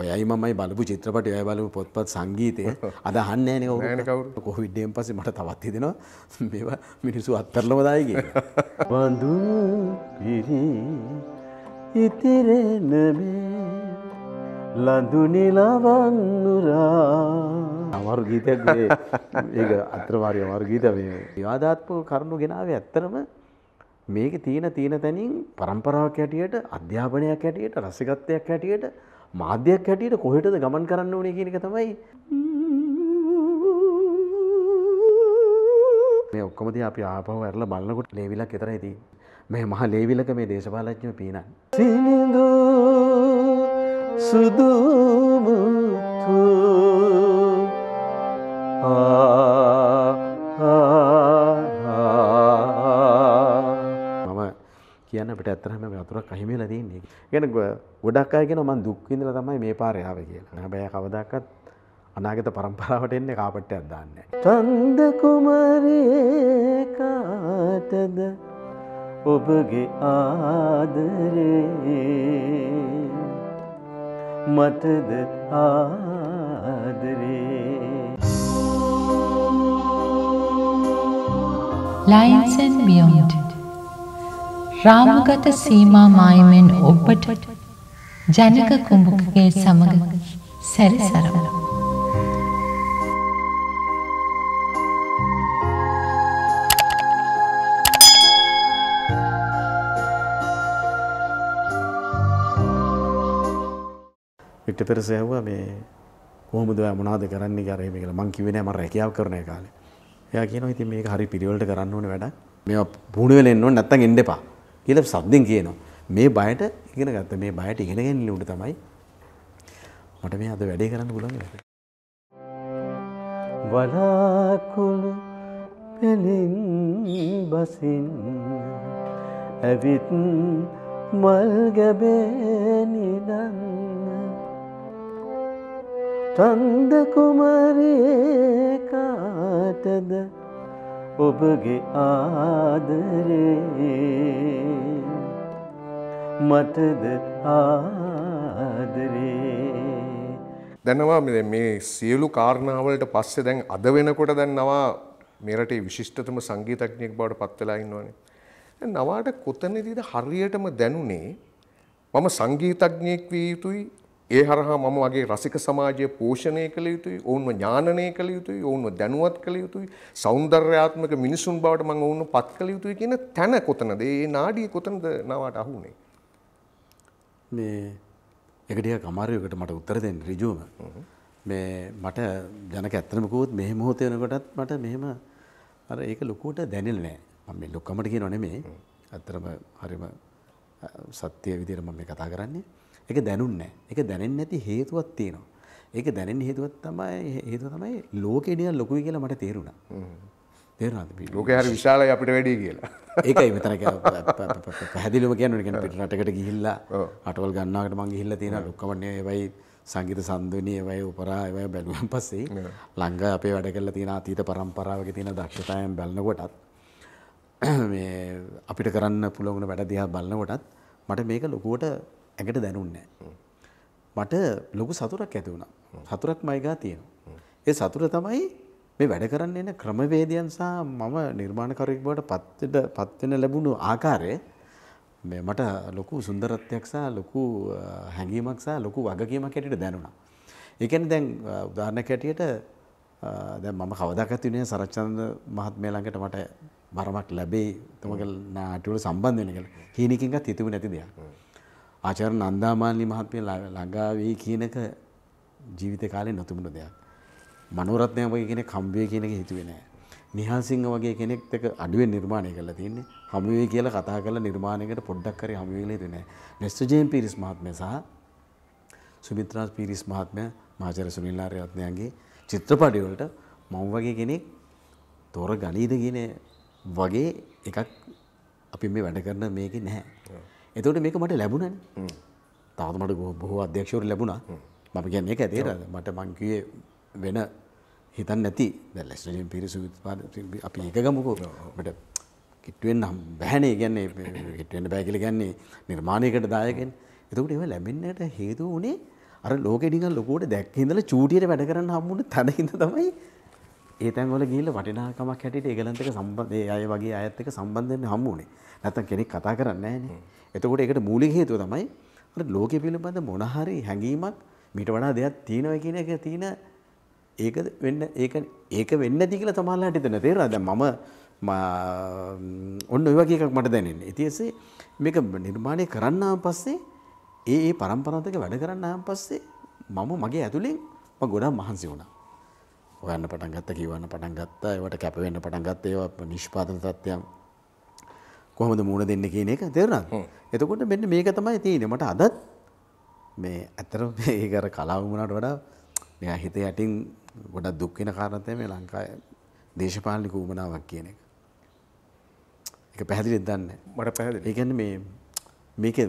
ඔයයි මයි බලපු චිත්‍රපට ඔය බලපු පොත්පත් සංගීතය අද හන්නෑන කවුරු කොවිඩ්ඩෙන් පස මට තවත්ති දෙනවා මේවා මිනිසු අත්තරලම දායක බඳු පිරි ඉතිරෙනමේ ලඳුනිලවන්නුරා අවරු ගීතයක් ඒ අත්‍රවාරය අවරු ගීත මේ විවාධාත්මක කරුණු ගෙනාව ඇත්තරම මේක තියෙන තියෙන තැනින් පරම්පරාවක් හැටියට අධ්‍යාපනයක් හැටියට රසිකත්වයක් හැටියට මාධ්‍යයක් හැටියට කොහෙටද ගමන් කරන්න ඕනේ කියනක තමයි මේ ඔක්කොමති අපි ආපහු ඇරලා බලන්නකොට ලේවිලක් එතර ඇති මේ මහා ලේවිලක මේ දේශපාලච්ඥ පීන සිනිදු සුදුමුතු ආ මට ඇතරම වතුරක් අහිමල දන්නේ ගැන ගොඩක් අයගෙන මන් දුක්විඳල තමයි මේ පාරයාව කියලා හැබැය කවදක්කත් අනාගත පරම්පරාවට එන්නේ කාපට්ටයක් දාන්න තන්ද කුමරකාටද ඔබගේ ආදරේ මටද ආදරේ Lions and Beyond රාමගත සීමා මායමෙන් ඔබට ජනක කුඹුකගේ සමග සැරිසරමු. ඉට පෙර සැහුවා මේ කොහොමද ඔයා මොනවද කරන්නේ කියලා එහෙම කියලා මං කිව්වේ නෑ මම රැකියාව කරන කාලේ. එයා කියනවා ඉතින් මේක හරි පිළිවෙලට කරන්න ඕනේ වැඩක්. මේවා පුහුණු වෙලා එන්න ඕනේ නැත්තම් එන්න එපා. කියලා සද්දෙන් කියනවා. මේ බයට ඉගෙන ගත්ත මේ බයට ඉගෙන ගැනීම උඩ තමයි මට මේ අද වැඩේ කරන්න පුළුවන් වෙන්නේ. වලාකුළු පෙලින් බසින් ඇවිත් මල්ගැබේනිදන්න තන්ද කුමරේ කාටද ඔබගේ ආදරේ මතද ආදරේ දැනවා මේ සියලු කාරණාවලට පස්සේ දැන් අද වෙනකොට දැන් නවා මෙරටේ විශිෂ්ටතම සංගීතඥයෙක් බවට පත් වෙලා ඉන්නවනේ. දැන් නවාට කොතනදීද හරියටම දැනුනේ මම සංගීතඥයෙක් විය යුතුයි ඒ හරහා මම වගේ රසික සමාජය පෝෂණය කළ යුතුයි ඔවුන්ව ඥානනය කළ යුතුයි ඔවුන්ව දැනුවත් කළ යුතුයි සෞන්දර්යාත්මක මිනිසුන් බවට මම ඔවුන්ව පත් කළ යුතුයි කියන තැන කොතනද ඒ නාඩිය කොතනද නවාට අහුනේ මේ එක ටිකක් අමාරුවකට මට උත්තර දෙන්න ඍජුවම මේ මට ජනක ඇත්තම කිව්වොත් මෙහෙ මොහොත වෙනකොටත් මට මෙහෙම අර ඒක ලොකුවට දැනෙන්නේ නැහැ මම මේ ලොක්කමට කියනව නෙමෙයි ඇත්තටම හරිම සත්‍ය විදිහට මම මේ කතා කරන්නේ එක දැනුන්න එක දැනෙන් නැති හේතුවත් තියෙනවා ඒක දැනෙන් හේතුවත් තමයි හේතුව තමයි ලෝකෙඩිය ලොකුයි කියලා මට තේරුණා තේරුණාද ලෝකෙ හරි විශාලයි අපිට වැඩි කියලා ඒකයි මෙතන පැහැදිලිව කියන්නේ කියන්නේ පිට රටකට ගිහිල්ලා අටවල් ගන්නවකට මං ගිහිල්ලා තියෙනවා ලොක්කම නෙවෙයි සංගීත සන්දුවනය වය උපරා ඇය බැලුවන් පස්සේ ලංඟ අපේ වැඩ කල්ල තියෙන අතීත පරම්පරාවක තියෙන දක්ෂතායන් බැලනකොටත් අපිට කරන්න පුළොගුණ වැඩ දිහා බලන්නකොටත් මට මේක ලොකුවට ඇඟට දැනුන්නේ මට ලොකු සතුටක් ඇති වුණා. සතුටක් මයිගා තියෙනවා. ඒ සතුට තමයි මේ වැඩ කරන්න එන ක්‍රමවේදයන් සහ මම නිර්මාණකරුවෙක් බවට පත් වෙන ලැබුණු ආකාරය මේ මට ලොකු සුන්දරත්වයක් සහ ලොකු හැඟීමක් සහ ලොකු වගකීමක් හැටියට දැනුණා. ඒ කියන්නේ දැන් උදාහරණයක් හැටියට දැන් මම කවදාකවත් ඉන්නේ සරච්චන්ද මහත්මයා ළඟට මට වරමක් ලැබේ තමගේ නාට්‍යවල සම්බන්ධ වෙන කියලා. හීනකින්වත් හිතුවේ නැති දෙයක්. ආචාර නන්දාමාලනී මහත්මිය ළඟා වෙයි කියන එක ජීවිත කාලේ නොතිබුණ දෙයක්. මනෝරත්නය වගේ කෙනෙක් හම්බ වෙයි කියන එක හිතුවේ නෑ. නිහල් සිංහ වගේ කෙනෙක්ට අඩුවෙන් නිර්මාණය කරලා තියෙන්නේ හමු වෙයි කියලා කතා කරලා නිර්මාණයකට පොඩ්ඩක් හරි හමු වෙලා ඉඳුනේ. නෙස්ටර් ජේම් පීරිස් මහත්මයා සහ සුමිත්‍රා පීරිස් මහත්මයා මාචාර්ය සුනිල් ආරයත්නයන්ගේ චිත්‍රපටය වලට මම වගේ කෙනෙක් තොර ගනීද කියන වගේ එකක් අපි මේ වැඩ කරන මේකේ නැහැ. එතවට මේක මට ලැබුණන තාතමට බොහෝ අධ්‍යක්ෂවර ලැබුණා මම ගැ මේක ඇතේර මට මංකයේ වෙන හිතන් නැති ලැස්ටලින් පිරිසු අපි ඒක ගමකෝට කිට්ටුවෙන් නම් බැහනේ ගැන්නේ හිටවෙන්න බෑකිල ගැන්නේ නිර්මාණයකට දායකෙන් එතකට එම ලැබෙන්න්නට හේතු වනේ අර ලෝකෙඩිඟල් ලොකෝට දැක්හිදල චූටියට වැඩ කරන්න හම්මුණ තැනහිද තමයි ඒ තැන්වල ගිහිල්ලා වටිනාකමක් හැටියට ඒගලන්ට එක සම්බන්ධ ඒ අය වගේ අයත් එක්ක සම්බන්ධ වෙන්න හම්බ වුණේ. නැත්තම් කෙනෙක් කතා කරන්නේ නැහනේ. එතකොට ඒකට මූලික හේතුව තමයි අර ලෝකෙ පිළිබඳ මොන හරි හැඟීමක් මීට වඩා දෙයක් තියෙනවා කියන එක තියෙන ඒක වෙන්න ඒක ඒක වෙන්නේ නැති කියලා තමයිලාට හිතන තේරෙනවා. දැන් මම ඔන්න ඔය වගේ එකක් මට දැනෙන්නේ. ඉතින්සේ මේක නිර්මාණය කරන්න පස්සේ ඒ ඒ પરම්පරාවත් වැඩ කරන්න ආන් පස්සේ මම මගේ ඇතුලෙන් මම ගොඩක් මහන්සි වුණා. හොයන්න පටන් ගත්ත කියවන්න පටන් ගත්තා ඒවට කැපවෙන්න පටන් ගත්ත ඒවා නිෂ්පාදන තත්ත්වයන් කොහොමද මුණ දෙන්න කියන එක තේරෙනවද එතකොට මෙන්න මේක තමයි තියෙන්නේ මට අදත් මේ ඇත්තටම මේක අර කලාව වුණාට වඩා මෙයා හිත යටින් ගොඩක් දුක් වෙන කාරණා තමයි මේ ලංකාවේ දේශපාලනික උමනාවක් කියන එක. ඒක පැහැදිලිද දන්නේ මට පැහැදිලි. ඒ කියන්නේ මේ මේක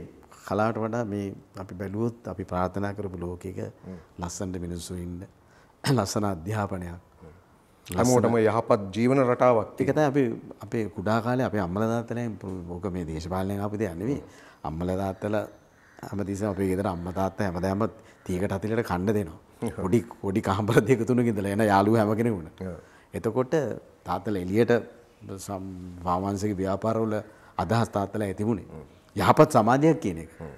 කලාවට වඩා මේ අපි බැලුවොත් අපි ප්‍රාර්ථනා කරපු ලෝකෙක ලස්සනට මිනිස්සු ඉන්න ලස්සන අධ්‍යාපනයක් හැමෝටම යහපත් ජීවන රටාවක් එකත අපි අපේ කුඩා කාලේ අපේ අම්මල දාත්තලය ඕක මේ දේශපාලනය අපිද යන්නේ අම්මල දාත්තල හැමතිස්ස අපේ ගෙදර අම්මා තාත්තා හැමදාම 30කට 40කට කන්න දෙනවා පොඩි පොඩි කහඹර දෙක තුනක ඉඳලා එන යාළුවෝ හැම කෙනෙකුට එතකොට තාත්තලා එළියට සම් වාමංශගේ ව්‍යාපාරවල අදහස් තාත්තලා ඇතිමුනේ mm. යහපත් සමාජයක් කියන එක mm.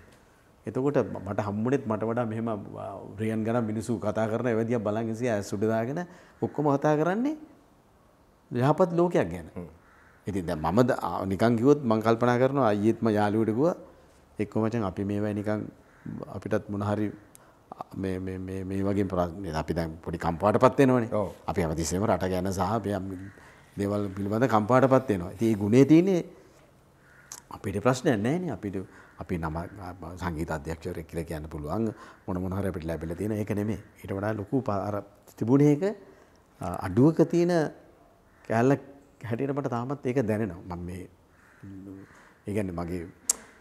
එතකොට මට හම්බුනෙත් මට වඩා මෙහෙම රියන් ගැන මිනිසු කතා කරන එවැදිය බලන් ඉසි ඇස් උඩදාගෙන ඔක්කොම කතා කරන්නේ යහපත් ලෝකයක් ගැන. ඉතින් දැන් මම නිකන් කිව්වොත් මම කල්පනා කරනවා අයියෙත් මම යාළුවෙට ගියා එක්කෝ මචං අපි මේවයි නිකන් අපිටත් මොන හරි මේ මේ මේ මේ වගේ ප්‍රශ්න අපි දැන් පොඩි කම්පාවටපත් වෙනවනේ. අපි හැමතිස්සෙම රට ගැන සහ දේවල් පිළිබඳ කම්පාවටපත් වෙනවා. ඉතින් මේ ගුණේ තියෙන්නේ අපිට ප්‍රශ්නයක් නැහැ අපිට අපි නම සංගීත අධ්‍යක්ෂකයෙක් කියලා කියන්න පුළුවන් මොන මොන හරි අපිට ලැබිලා තියෙන එක නෙමෙයි. ඊට වඩා ලොකු අර තිබුණ එක අඩුවක තියෙන කැලක් හැටියට මට තාමත් ඒක දැනෙනවා. මම මේ ඒ කියන්නේ මගේ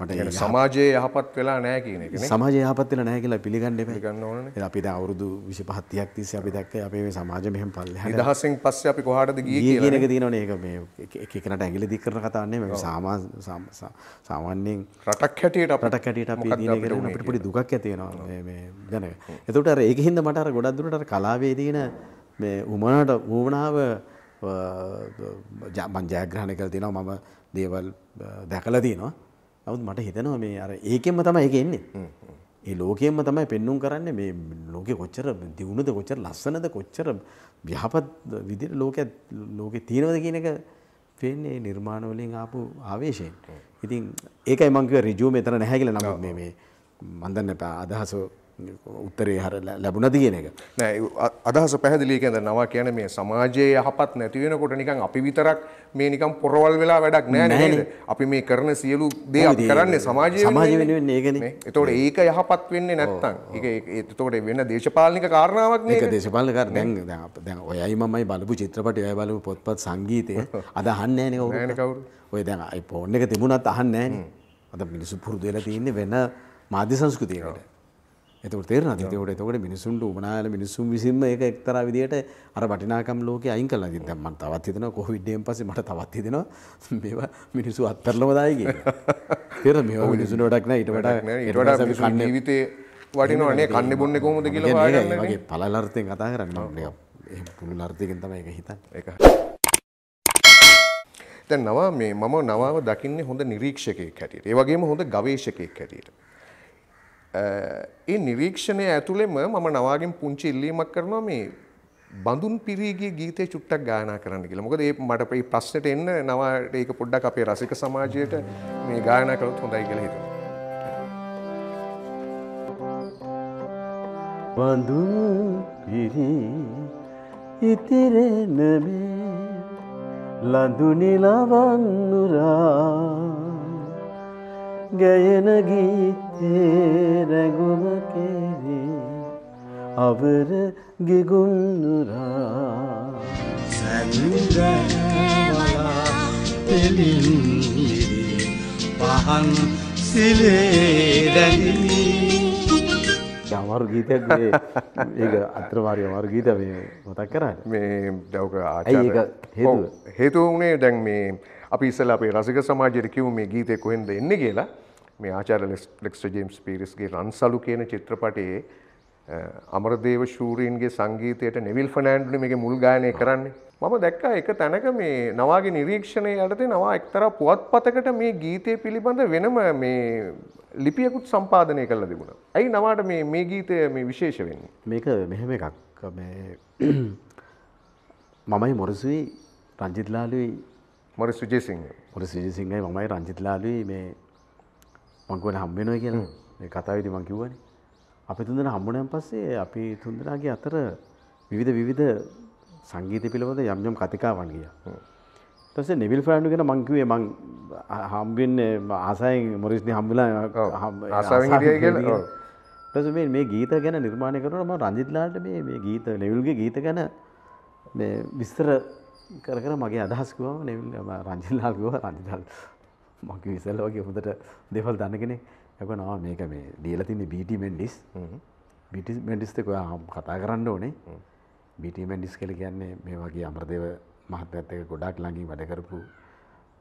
මට සමාජයේ යහපත් වෙලා නෑ කියන එක සමාජය යහපත් වෙලා නෑ කියලා පිළිගන්න එපා. පිළිගන්න ඕනේ. අපි දැන් අවුරුදු 25 30ක් තිස්සේ අපි දැක්ක අපේ මේ සමාජය මෙහෙම පල්ලෙහාට. නිදහසෙන් පස්සේ අපි කොහාටද ගියේ කියලා. කියන එක තියෙනවනේ ඒක මේ එක එකනට ඇඟිලි දික් කරන කතාවක් නෙමෙයි. මේ සාමාන්‍ය සාමාන්‍යයෙන් රටක් හැටියට රටක් හැටියට අපි දින එක අපිට පොඩි දුකක් ඇති වෙනවා මේ මේ දැන. එතකොට අර ඒකින්ද මට අර ගොඩක් දුරට අර කලාවේ තියෙන මේ උමනට වූමනාව මං ජයග්‍රහණය කර තියෙනවා මම දේවල් දැකලා තියෙනවා ඇවුත් මට හිතනවා මේ අර ඒකෙන්ම තමයි ඒක එන්නේ. ඒ ලෝකයෙන්ම තමයි පෙන්눔 කරන්නේ මේ ලෝකෙ කොච්චර දියුණුද කොච්චර ලස්සනද කොච්චර යහපත් විදිහට ලෝකයක් ලෝකේ තියෙනවද කියන එක පේන්නේ නිර්මාණ වලින් ආපු ආවේශයෙන්. ඉතින් ඒකයි මම කිව්වා ඍජුව මෙතන නැහැ කියලා නමුත් මේ මේ මම දන්නේ අදහස උත්තරේ හර ලැබුණද කියන එක නෑ අදහස පැහැදිලි කියන නවා කියන මේ සමාජයේ යහපත් නැති වෙනකොට නිකන් අපි විතරක් මේ නිකන් පොරවල් වෙලා වැඩක් නෑ නේද අපි මේ කරන සියලු දේ අපි කරන්නේ සමාජය සමාජය වෙනුවෙන් ඒකනේ එතකොට ඒක යහපත් වෙන්නේ නැත්තම් ඒක එතකොට වෙන දේශපාලනික කාරණාවක් නේද ඒක දේශපාලනික කාරණා දැන් දැන් ඔයයි මමයි බලපු චිත්‍රපටය ඔය බලපු පොත්පත් සංගීතය අද අහන්නේ නෑනේ කවුරු ඔය දැන් ෆෝන් එක තිබුණත් අහන්නේ නෑනේ අද මිනිස්සු පුරුදු වෙලා තින්නේ වෙන මාධ්‍ය සංස්කෘතියකට එතකට තේරන තකට තකට මිනිසුන්ට උපනාල මිනිසුම් විසිම එක එක්තර විදියට අර වටිනාකම් ලෝක අයින් කල ද ම තවත් හිතන කොහවිඩ්ඩියෙන් පස මට තවත් හිදෙන මේවා මිනිසු අත්තරලමදායගේ තෙර මේ මිනිසුන ටක්න ඉටට ජීවිතය වටිනවනේ කන්න බොන්න කොමද කියලගේ පලර්තය කතා කරන්න පුළු ලර්ථයකින් තම එක හිත එක. දැන් නවා මේ මම නවාව දකින්නේ හොඳ නිරීක්ෂකයෙක් හැටියට. ඒ වගේම හොඳ ගවේෂකයෙක් හැටියට. ඒ නිරීක්ෂණය ඇතුළෙම මම නවාගෙන් පුංචි ඉල්ලීමක් කරනවා මේ බඳුන් පිරීගේ ගීතය චුට්ටක් ගායනා කරන්න කියලා. මොකද ඒ මට මේ ප්‍රශ්නෙට එන්න නවාට ඒක පොඩ්ඩක් අපේ රසික සමාජයට මේ ගායනා කළොත් හොඳයි කියලා හිතුවා. බඳුන් පිරි ඉතිරෙන මේ ලඳුනි ලවන්නුරා ගැයන ගීතේ රැඟුම කෙරේ අවර ගෙගුන් නුරා සැන්දෑවලා පෙලින් පහන් සිලේ රැඳී අමාරු ගීතයක් ඒක අත්‍රවාරය අමාරු ගීත මේ මතක් කරන්න මේ දවක ආච හේතුව වුණේ දැන් මේ අපි ඉස්සල අපේ රසික සමාජයට කිව් මේ ගීතය කොහෙන්ද එන්න කියලා මේ ආචාර ලෙක්ට ජේම්ස් පිරිස්ගේ රන්සලු කියන චිත්‍රපටයේ අමරදේව ශූරීන්ගේ සංගීතයට නෙවිල් ෆනෑන්ඩුනි මේ මුල් ගායනය කරන්නේ මම දැක්කා එක තැනක මේ නවාගේ නිරීක්ෂණය යටතේ නවා එක්තර පුවත්පතකට මේ ගීතය පිළිබඳ වෙනම මේ ලිපියකුත් සම්පාදනය කරලා තිබුණා. ඇයි නවාට මේ මේ ගීතය මේ විශේෂ වෙන්නේ? මේක මෙහෙම එකක් මේ මමයි මොරසුයි රංජිත් ලාලුයි මොර සුජයසිංහ මොර සුජසිංහයි මමයි රංජිතලාලී මේ මංකුවට හම්බෙනය කියලා මේ කතාවිදි මංකිවුවන අපි තුන්දෙන හම්බුණයන් පස්සේ අපි තුන්දරාගේ අතර විවිධ විවිධ සංගීත පිළබඳ යම්යම් කතිකාවන් ගිය තස නිවිල් ෆරන්ඩු ගෙන මංකිවේ මං හම්බෙන් ආසයෙන් මොරිස්නි හම්බිලා ටස මේ ගීත ගැන නිර්මාණය කරනම රංජිතලාට මේ ගීත නෙවල්ගේ ගීත ගැන විස්තර කර කර මගේ අදහස් කිව්වම නෙවිල් රංජිලාල් කිව්වා රංජිලාල් මම කිව්ව ඉස්සෙල්ලා වගේ හොඳට දේවල් දන්න කෙනෙක් එකොනවා මේක මේ දීලා තින්නේ බීටි මෙන්ඩිස් බීටි මෙන්ඩිස් එක ඔයා කතා කරන්න ඕනේ බීටි මෙන්ඩිස් කියලා කියන්නේ මේ වගේ අමරදේව මහත්තයත් එක්ක ගොඩාක් ළඟින් වැඩ කරපු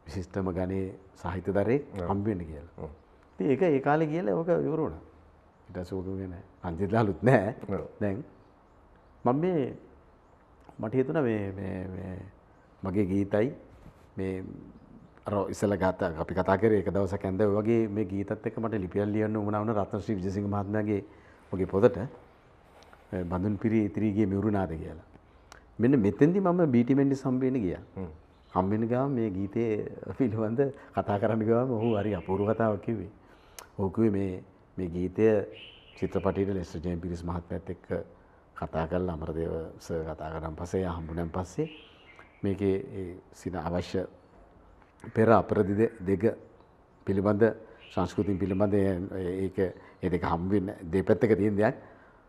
විශිෂ්ටම ගණේ සාහිත්‍යදරේ හම්බ වෙන්න කියලා. ඉතින් ඒක ඒ කාලේ කියලා ඕක ඉවර වුණා. ඊට පස්සේ ඕක වෙන අන්තිලාලුත් නැහැ. දැන් මම මේ මට හිතුණා මේ මේ මේ මගේ ගීතයි මේ ඉසල ගත අපි කතාකර එක දවස කැද වගේ මේ ගීතත් එක මට ලිපියල් ලියන්න උනාවන රත්නශ්‍රී විජසිංහ මහත්මගේ මගේ පොතට බඳුන් පිරි ඉතිරීගේ මිවරුණාද කියලා. මෙන්න මෙතෙන්දි මම බීටිමෙන්ඩි සම්බේන ගිය. කම්බෙන ගාම මේ ගීතය පිළිබඳ කතා කරන්න ගවම ඔහු හරි අපූරු කතාවක් කිවේ. ඕකුවේ මේ මේ ගීතය චිත්‍රපටට ලෙස්ට ජයම් පිරිස් මහත්මඇත් එක්ක කතා කල් අමරදේව කතා කරම් පසේ හම්බුනැන් පස්සේ මේකේ සින අවශ්‍ය පෙර අපරදි දෙක පිළිබඳ සංස්කෘතින් පිළිබඳ ඒක ඒ දෙක හම්බෙන්න දෙපැත්තක තියෙන දෙයක්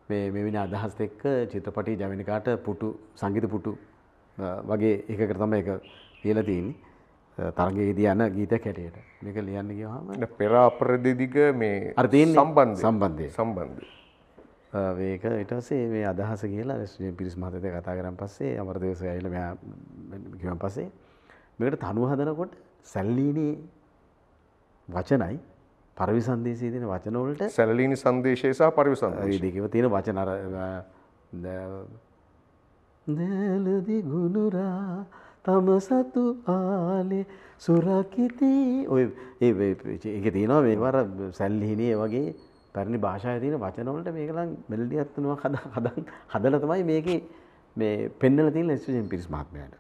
මේ මෙවැනි අදහස් එක්ක චිත්‍රපටි ජවනිකාට පුටු සංගීත පුටු වගේ එකකට තමයි ඒක කියලා තියෙන්නේ තරගයේදී යන ගීතයක් හැටියට මේක ලියන්න ගියාම පෙර අපරදි දිග මේ අර තියෙන සම්බන්ධය සම්බන්ධය සම්බන්ධය ඒක ඊට පස්සේ මේ අදහස කියලා පිරිස් මහත්තයත් කතා කරන් පස්සේ අමරදේවස ඇවිල්ලා මෙයා ගිහන් පස්සේ මේකට තනුව හදනකොට සැල්ලීනේ වචනයි පරිවි සංදේශයේ තියෙන වචන වලට සැල්ලීනි සංදේශය සහ පරිවි සංදේශය දෙකේම තියෙන වචන අර නෑලදි ගුණුරා තම සතු ආලේ සුරකිතී ඔය ඒක තියෙනවා මේ වර සැල්ලිහිනේ වගේ පැරණි භාෂාවේ තියෙන වචන වලට මේකලන් මෙලඩි අත්නවා හදා හදන් හදලා තමයි මේකේ මේ පෙන්වලා තියෙන ලෙස්ටර්ජන් පිරිස් මහත්මයාට.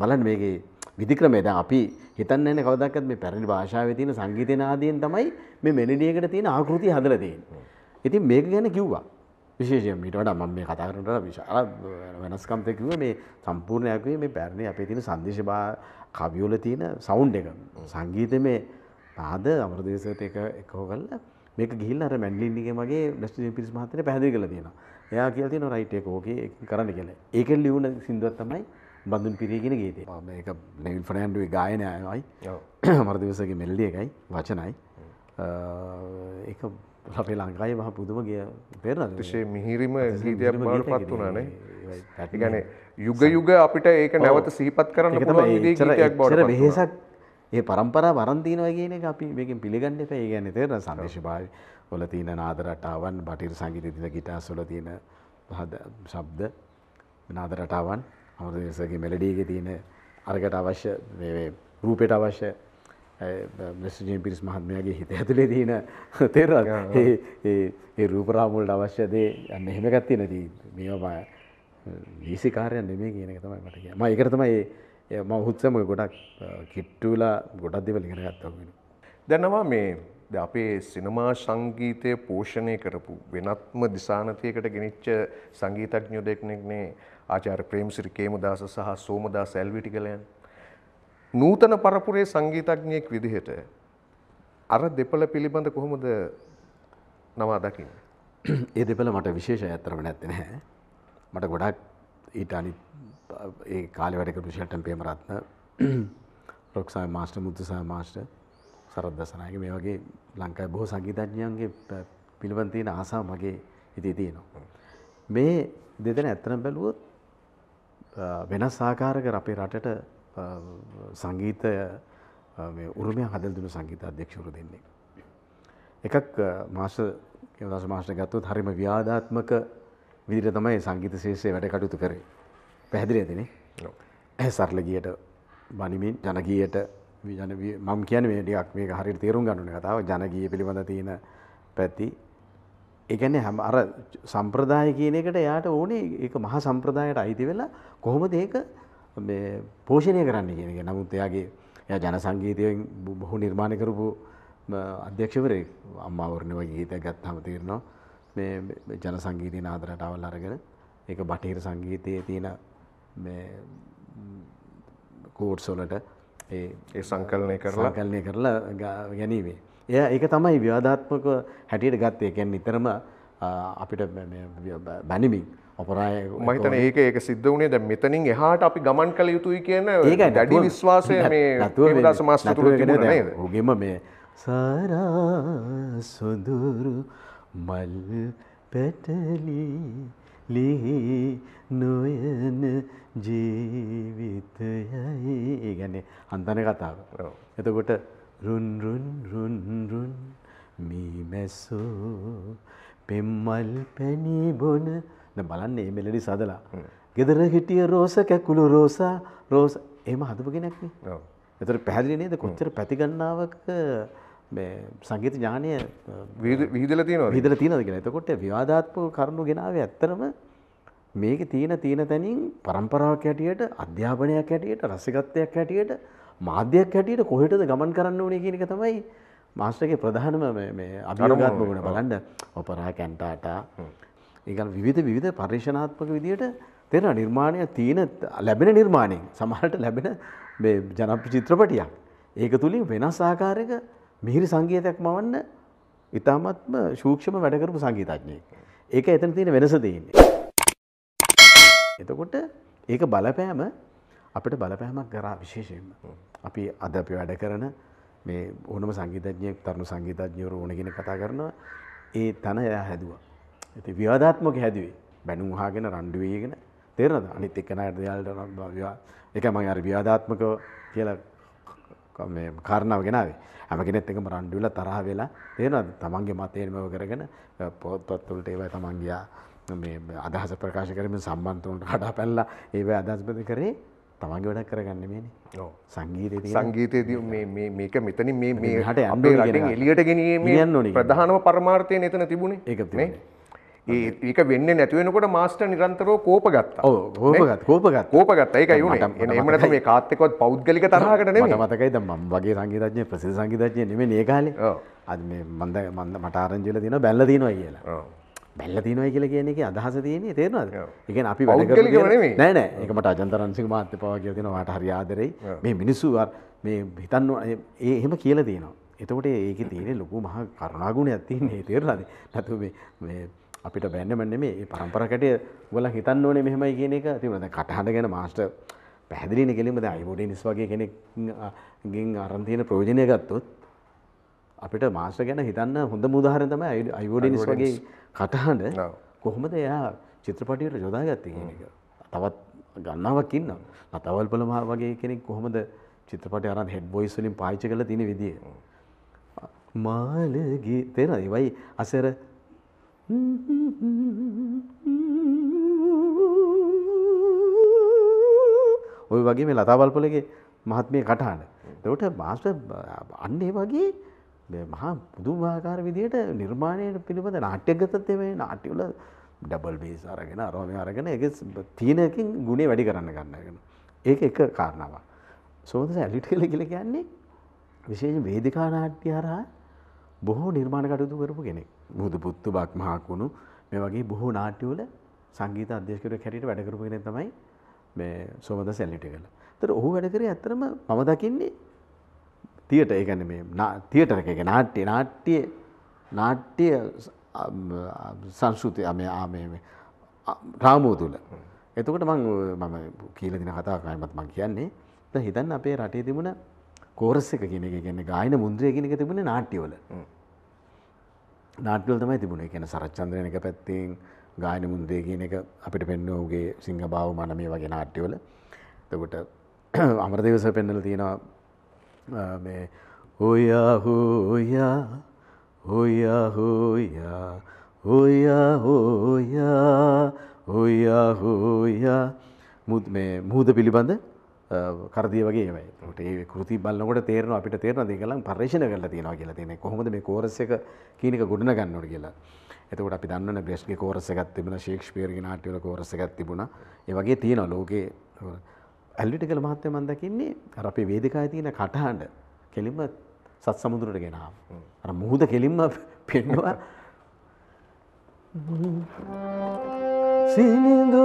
බලන්න මේකේ විධික්‍රමය දැන් අපි හිතන්නේ නැහැ කවදාකවත් මේ පැරණි භාෂාවේ තියෙන සංගීතන ආදීන් තමයි මේ මෙලඩියකට තියෙන ආකෘතිය හදලා තියෙන්නේ. ඉතින් මේක ගැන කිව්වා. විශේෂයෙන් මීට වඩා මම මේ කතා කරනට විශාල වෙනස්කම් තියෙන්නේ මේ සම්පූර්ණයක් වේ මේ පැරණි අපේ තියෙන සංදේශ කවිවල තියෙන සවුන්ඩ් එක. සංගීතයේ මේ පාද අමරදේශයට එක එකව කරලා මේක ගිහිල්ලා අර මැන්ලින්ගේ මගේ ඩස්ටින් පිරිස් මහත්තයා පැහැදිලි කරලා තියෙනවා. එයා කියලා තියෙනවා රයිට් එක ඕකේ කරන්න කියලා. ඒකෙන් ලියුණ සින්දුවක් තමයි බඳුන් පිරිය කියන ගීතය. මේක නෙවිල් ෆර්නෑන්ඩෝගේ ගායනයයි. මරදිවසගේ මෙලඩි එකයි වචනයි. ඒක අපේ ලංකාවේ මහ පුදුම ගිය පෙරණ විශේ මිහිරිම ගීතයක් බවට පත් වුණානේ. ඒ කියන්නේ යුග යුග අපිට ඒක නැවත සිහිපත් කරන්න පුළුවන් ගීතයක් බවට පත් වුණා. ඒ පරම්පරා වරන්තිීනවා කියන එක අපි මේකින් පිළිගන්න එප ඒ ගැන තේර සංදේශභාව ඔොල තියෙන නාදරටාවන් බටිර සංගිත තින ගිටා සොල තියෙන හද ශබ්ද නාදරටාවන් අමරදසගේ මෙලඩීග තියෙන අරකට අවශ්‍ය රූපෙට අවශ්‍ය මෙසජයෙන් පිරිස් මහත්මයාගේ හිත ඇතුලේ දීන තෙර ඒ රූපරාමුල්ට අවශ්‍යදේ යන්න එහෙමකත්තිනදී මේවා ලීසිකාරයන් නෙමේ කියනක තමයි මට කිය ම එකරතමයි ම උත්සම ගොඩක් කිට්ටුලා ගොඩක් දෙවල ඉගෙන ගත්තවෙන. දැනවා මේ අපේ සිනමා සංගීතය පෝෂණය කරපු වෙනත්ම දිසානතියකට ගෙනනිච්ච සංගීතඥ දෙක්නෙක්නේ ආචාර ප්‍රේම්සිරි කේමදාස සහ සෝමදා සැල්විටි කලයන්. නූතන පරපුරේ සංගීතඥයෙක් විදිහට අර දෙපළ පිළිබඳ කොහොමද නවා දකින්න. ඒ දෙපළ මට විශේෂ ඇතරම නැත්තෙන මට ගොඩක් ඊට අනිත් ඒ කාලෙ වැඩ කරපු ෂෙල්ටන් පේමරත්න රොක්සාවේ මාස්ටර් මුද්දුසාවේ මාස්ටර් සරත් දසනායක මේ වගේ ලංකාවේ බොහෝ සංගීතඥයන්ගේ පිළිවන් තියෙන ආසාව මගේ හිතේ තියෙනවා. මේ දෙදෙනා ඇත්තටම බැලුවොත් වෙනස් ආකාරයක අපේ රටට සංගීතය මේ උරුමය හදලා දුන්න සංගීත අධ්‍යක්ෂවරු දෙන්නේ. එකක් මාස්ටර් කේමදාස මාස්ටර් ගත්තොත් හරිම ව්‍යාදාත්මක විදිහට තමයි සංගීත ශිෂ්‍යය වැඩ කටයුතු කරේ. පැහැදිලි ඇතින ඇ සරල ගියට බනිමින් ජනගියට ජන මම් කියන ඩියක් මේ හරි තේරුම් ගන්නන කතාව ජනගිය පිළිබඳ තියෙන පැත්ති එකන්නේ හැම අර සම්ප්‍රදාය කියන එකට එයාට ඕනේ ඒ මහා සම්ප්‍රදායට අයිති වෙලා කොහොමද ඒක පෝෂණය කරන්න කියන එක නමුත් එයාගේ එය ජන සංගීතයෙන් බොහෝ නිර්මාණ කරපු අධ්‍යක්ෂවරේ අම්මාවරණ වගේ ගීත ගත්හම තේරනවා මේ ජන සංගීතය නාදරට අවල් අරගෙන ඒක බටහිර සංගීතයේ තියෙන මේ කෝර්සොලට ඒ සංකලනය කරලා කල්නය කරලා ගැනීමේ. එය ඒක තමයි ව්‍යවාධාත්මක හැටියට ගත්තය කැන් නිතරම අපිට බැනිමින් ඔපරාය මහිතන ඒක ඒක සිද්ධ වනේ ද මෙතනින් එහාට අපි ගමන් කළ යුතුයි කියන ඒක ඩඩි විශ්වාසය මේ දස මාස් ගෙම මේ සාරා සොඳුරු මල් පැටලී ලී නොයන ජීවිතයයි ඒ ගැන්නේ හන්දන කතාව. එතකොට රුන්රුන් රුන්රුන් මීමැස්සෝ පෙම්මල් පැණි බොන බලන්න ඒ මෙලඩි සදලා. ගෙදර හිටිය රෝස කැකුළු රෝසා රෝස එම හදපගෙනක්නේ. එතට පැහදිලි නේද කොච්චර පැතිගන්නාවක සංගීත ඥානය විහිදල තියන විදල තියනද කියෙන එතකොට විවාධාත්මක කරුණු ගෙනාව ඇත්තරම මේක තියෙන තියෙන තැනින් පරම්පරාවක් හැටියට අධ්‍යාපනයක් හැටියට රසගත්තයක් හැටියට මාධ්‍යයක් හැටියට කොහෙටද ගමන් කරන්න ඕනේ කියනක තමයි මාස්ටගේ ප්‍රධානම අභියෝගාත්ම වුණ බලන්ඩ ඔපරා කැන්ටාට ඒකල් විවිධ විධ පර්ේෂණාත්මක විදියට තෙන නිර්මාණය තියෙන ලැබෙන නිර්මාණය සමහට ලැබෙන ජනප චිත්‍රපටියක් ඒක තුළින් වෙනස් ආකාරක මිහිරි සංගීතයක් මවන්න ඉතාමත්ම ශූක්ෂම වැඩකරපු සංගීතඥයෙක්. ඒක එතන තියෙන වෙනස දෙන්නේ. එතකොට ඒක බලපෑම අපිට බලපෑමක් කරා විශේෂයෙන්ම. අපි අද අපි වැඩ කරන මේ ඕනම සංගීතඥයෙක් තරුණ සංගීතඥයවරු ඕන කියන කතා කරනවා. ඒ තන එයා හැදුවා. ඉතින් විවාදාත්මක හැදුවේ. බැනුම් අහගෙන රණ්ඩු වෙගෙන තේරෙනවද? අනිත් එක නෑට දෙයාලට විවා. ඒක මම අර විවාදාත්මක කියලා කාරණාව ගෙනාවේ හැමගෙනෙත් එකම රණ්ඩුවල තරහ වෙලා තේනවද තමන්ගේ මතයෙන්ම කරගෙන පොත්පත් වලට ඒවා තමන් ගියා මේ අදහස ප්‍රකාශ කරමින් සම්බන්ධ වුණට කඩා පැනලා ඒවා අදහස්පති කරේ තමන්ගේ වැඩක් කරගන්න මේනේ සංගීතය සංගීතයේදී මේක මෙතන මේ හට අපේ රටින් එලියට ගෙනීමේ ප්‍රධානම පරමාර්ථය එතන තිබුණේ ඒක තිබුණේ ඒක වෙන්න නැතිවෙනකොට මාස්ට නිරන්තරෝ කෝප ගත්තා කෝපගත් කෝපගත් කෝපගත් ඒක යුන එමට මේ කාත්තෙකොත් පෞද්ගලික තරහකට නෙම මතකයි මම් වගේ සංගීතඥය ප්‍රසේ සංගීතඥය නෙම නේකාලේ අද මේ මන්ද මන්ද මටආරංජල තින බැල්ල තිනවා කියලා බැල්ල තිනවයි කියල කියන එක අදහස තියනේ තේරනද එක අපි වැඩ නෑන එකමට අජන්තරන්සික මාත්‍ය පවග තිනවාට හරියාදරෙයි මේ මිනිස්සුවත් මේ හිතන්න එහෙම කියලා තියනවා එතකොට ඒක තියෙන ලොකු මහ කරුණාගුණ ඇතින්නේ තේරනද නැතු මේ අපිට බැන්නම නෙමේ ඒ පරම්පරකටය ගොල හිතන්න ඕනේ මෙහෙමයි කියන එක තිබුණද කටහඬ ගැන මාස්ට පැහදිලින කෙලින්ම අයිබෝඩ නිස් වගේ කෙනෙක් ගින් අරන්තියන ප්‍රෝජනය ගත්තොත් අපිට මාස්ට ගැන හිතන්න හොඳ මුදාහර තම අයිබෝඩ නිස් වගේ කටහඬ කොහොමද එයා චිත්‍රපටියට යොදා ගත්ත කියන එක තවත් ගන්නාවක් ඉන්න නතවල් පළමහා වගේ කෙනෙක් කොහොමද චිත්‍රපට අරන් හෙඩ් බොයිස්වලින් පාච්ච කල තින විදිිය මාලගේ තෙන ඒවයි අසර ඔය වගේ මේ ලතාවල්පලගේ මහත්මය කටාන. දවට මාස අන්නේ වගේ මහා පුදුමාකාර විදියට නිර්මාණයට පිළිබඳ නාට්‍යයක් ගතත් මේ නාට්‍යවල ඩබල් බේස් අරගෙන අරෝම අරගෙන එක තියනකින් ගුණේ වැඩි කරන්න ගන්නගෙන. ඒක එක කාරණාවක්. සෝද ඇලිට කළ කියල කියන්නේ විශේෂ වේදිකා නාට්‍ය හරහා බොහෝ නිර්මාණ කටයුතු කරපු කෙනෙක්. බුදුපුත්තු බක්මහාකුණු මේ වගේ බොහෝ නාට්‍යවල සංගීත අධ්‍යක්ෂකවරයෙක් හැටියට වැඩ කරපු කෙනෙක් තමයි මේ සෝමද සැලිටිගල. ඒතර ඔහු වැඩ කරේ ඇත්තටම මම දකින්නේ තියටර් ඒ කියන්නේ මේ තියටර් එක නාට්‍ය නාට්‍ය නාට්‍ය සංස්කෘතිය මේ ආ මේ රාමෝ තුල. එතකොට මම මම කියලා දෙන කතාවකමත් මම කියන්නේ දැන් හිතන්න අපේ රටේ තිබුණ කෝරස් එක කියන එක කියන්නේ ගායන මුන්ද්‍රිය කියන එක තිබුණේ නාට්‍යවල. නාට්‍යවල තමයි තිබුණේ කියන සරච්චන්ද්‍රයන එක පැත්තෙන් ගායන මුන්දේ කියන එක අපිට පෙන්න ඔහුගේ සිංහ භාව මන මේ වගේ නාට්‍යවල තකොට අමරදේවස පෙන්නල තියෙනවා මේ හොයා හෝයා හොයා හෝයා හොයා හෝයා හොයා හෝයා මුත් මේ මුහද පිළිබඳ කරදිය වගේ ට කෘති බලන්නකට තේරන අපිට තේරන දෙකලම් පර්ේෂණ කල තියෙනවා කියලා තියෙන කොහොමද මේ කෝරසක කියනක ගොඩන ගන්නට කියලා එතකට අපි දන්න බ්‍රේෂ්ි කෝරසකත් තිබුණ ශේක්ෂපියර්ග නාටවල කෝරසකත් තිබුණ ඒවගේ තියෙන ලෝකයේ ඇල්ලිටිකල මහත්තය මන්දකින්නේ අපේ වේදිකා තියෙන කටහඩ කෙලිම සත් සමුදුරට ගෙනාව අ මුහද කෙලින්ම පෙන්වා සිනිඳු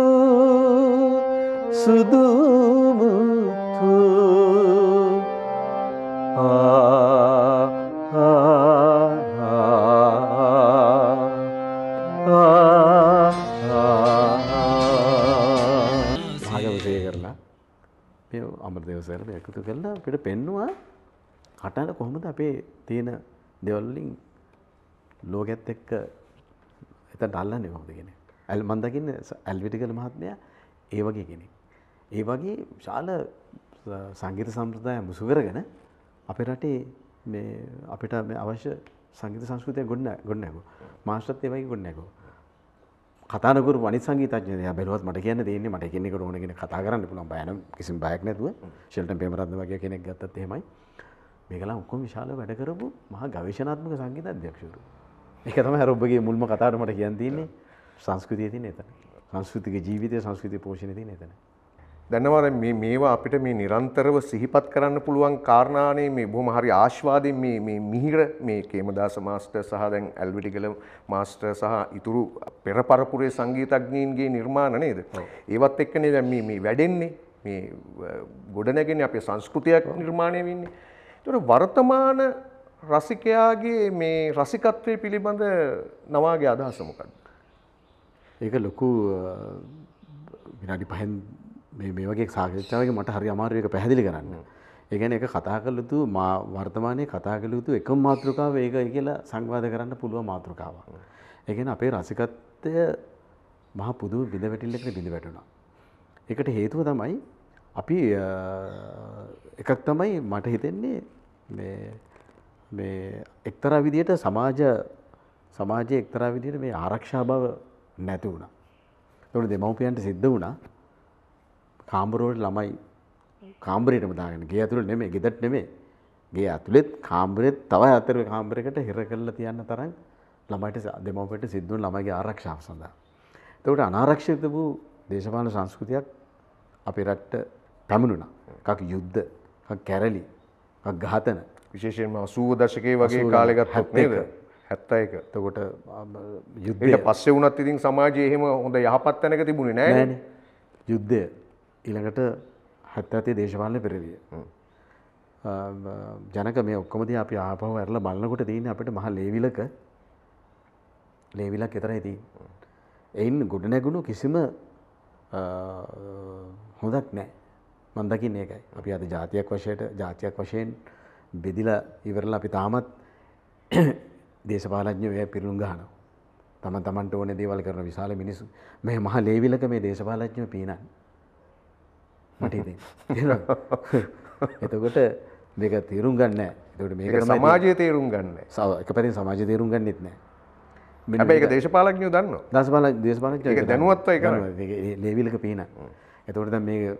සුදුමු අපිට පෙන්නවා කටන කොහොමද අපේ තියෙන දෙවල්ලින් ලෝකැත් එක්ක එත ඩල්ලන්න හොදගෙන ඇල් මන්දකින්න ඇල්විටිකල මහත්මය ඒ වගේ කෙනෙක්. ඒ වගේ ශාල සංගීත සම්ප්‍රදාය මුසුකරගෙන අපේ රටේ මේ අපිට අවශ්‍ය සංගීත සංස්කෘතිය ගොඩන්න ගොඩන්නැකු මාස්ට්‍රත් ඒවගේ ගොඩන්නැකෝ කතානකර වනි සංගීතඥය බැලුවත් මට කියන්න දෙන්නේ මට කෙනෙක ඕනගෙන කතා කරන්න පුළුවන් බයන කිසිම බයක් නැතුව ෂෙල්ටන් පේමරද්ද වගේ කෙනෙක් ගත්තත් එහෙමයි මේකලා ඔක්කොම විශාල වැඩ කරපු මහා ගවේෂණාත්මක සංගීත අධ්‍යක්ෂවරු ඒක තමයි අර ඔබගේ මුල්ම කතාවට මට කියන්න තියෙන්නේ සංස්කෘතිය තියෙන එතන සංස්කෘතික ජීවිතය සංස්කෘතිය පෝෂණය තියෙන එතන දැනවා මේ මේවා අපිට මේ නිරන්තරව සිහිපත් කරන්න පුළුවන් කාරණානේ මේ බොහොම හරි ආශිර්වාදයෙන් මේ මේ මිහිර මේ කේමදාස මාස්ටර් සහ දැන් ඇල්විටිගල මාස්ටර් සහ ඉතුරු පෙර පරපුරේ සංගීතඥයින්ගේ නිර්මාණ නේද? ඒවත් එක්කනේ දැන් මේ මේ වැඩෙන්නේ මේ ගොඩනැගෙන අපේ සංස්කෘතියක් නිර්මාණය වෙන්නේ. ඒතර වර්තමාන රසිකයාගේ මේ රසිකත්වයේ පිළිබඳ නවාගේ අදහස මොකක්ද? ඒක ලොකු විනාඩි 5 මේ වගේ සාකච්ඡාවක මට හරි අමාරුවක පැහැදිලි කරන්න. ඒගැන එක කතා කලුතු මා වර්තමානය කතා කලයුතු එක මාතෘකාව ඒක කියලා සංවාධ කරන්න පුළුව මාතෘකාව. එකෙන අපේ රසිකත්වය මහ පුදු බිඳ වැටිල්ලෙකට බිඳ වැටුණා. එකට හේතුව තමයි අපි එකක් තමයි මට හිතෙන්නේ එක්තරා විදියට සමාජ සමාජය එක්තරා විදියට මේ ආරක්ෂා බව නැති වුණා. තොට දෙමවපියන්ට සිද්ධ වුණා කාම්බරෝට ළමයි කාම්බරයටම දාගෙන ගේ ඇතුළට නෙමේ ගෙදට නෙමේ ගේ ඇතුළෙත් කාම්බරෙත් තව අතර කාම්බරකට හිර කරලා තියන්න තරම් ළමයිට දෙමවපට සිද්දුවන් ළමයිගේ ආරක්ෂාව සඳහා. තකට අනාරක්ෂිත වූ දේශපාන සංස්කෘතියක් අපි රට්ට පැමිණුණා එකක් යුද්ධ කැරලි ගාතන විශේෂයෙන්ම අසූව දශකය වගේ කාලෙගත් නේද හැත්ත එක තකොට යුද්ධට පස්සේ වනත් ඉතින් සමාජයහෙම හොඳ යහපත් තැනක තිබුණේ නෑ යුද්ධය ඊළඟට හත්තඇතේ දේශපාලන පෙරවිය ජනක මේ ඔක්කොමති අපි ආපහු ඇරල බලන්නකොට දීන අපට මහ ලේවිලක ලේවිලක් එතර ඇති එයින් ගොඩ නැගුණු කිසිම හොදක් නෑ මන්දකින්න ඒකයි අපි අද ජාතියක් වශයට ජාතියක් වශයෙන් බෙදිල ඉවරල අපි තාමත් දේශපාලඥ වැය පිරුණු ගානවා තම තමන්ට ඕන දේවල් කරන විශාල මිනිසු මේ මහ ලේවිලක මේ දේශපාලඥව පීනන් මට ඉති එතකොට දෙක තේරුම් ගන්න තට මේ සමාජය තේරුම් ගන්න එක පැති සමාජ තේරුම් ගන්නෙත් නෑ මේක දේශපාලක්ඥය දන්න දස්පාල දේශපාල දැනුවත්වයි කර ලේවිලක පීන එතකොට මේ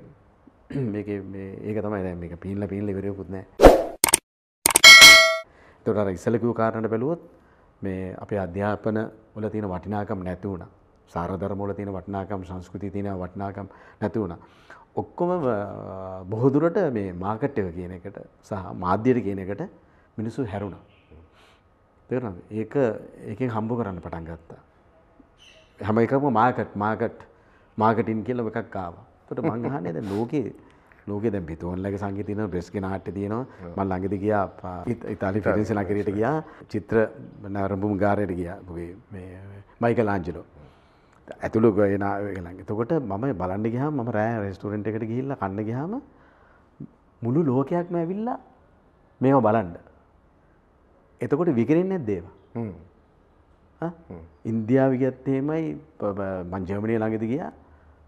මේක ඒක තමයි දැ මේක පිල්ල පිල්ල වරයකුත් නෑ තොට ඉස්සලකූ කාරණට බැලුවොත් මේ අපේ අධ්‍යාපන වල තියෙන වටිනාකම් නැති වුණ සාරධර්මෝල තියෙන වටනාකම් සංස්කෘති තියෙන වටනාකම් නැති වුණා ඔක්කොම බොහොදුරට මේ මාකට් එක කියන එකට සහ මාධ්‍යයට කියන එකට මිනිස්සු හැරුණා. තේරුණාද? ඒක ඒකෙන් හම්බ කරන්න පටන් ගත්තා. හැම එකක්ම මාකට් මාකට් මාකටින් කියලා එකක් ආවා. එතකොට මං අහන්නේ දැන් ලෝකේ ලෝකේ දැන් පිටෝන්ලගේ සංගීතය තියෙනවා, බ්‍රෙස්ගේ නාට්‍ය තියෙනවා. මම ළඟදී ගියා ඉතාලි ෆිරෙන්සි නගරයට ගියා, චිත්‍ර නරඹුම් ගාරයට ගියා. මේ මයිකල් ආන්ජලෝ ඇතුළ ගයනාව කලන් එතකොට මම බලන්න ගහ ම රෑ රෙස්ටරෙන්ට් එකට ගිල්ල කන්න ගහම මුළු ලෝකයක්ම ඇවිල්ලා මේව බලන්ඩ එතකොට විකරෙන් ඇත් දේව ඉන්දියාව ගත්තේමයි මංජර්මණය ළඟද ගිය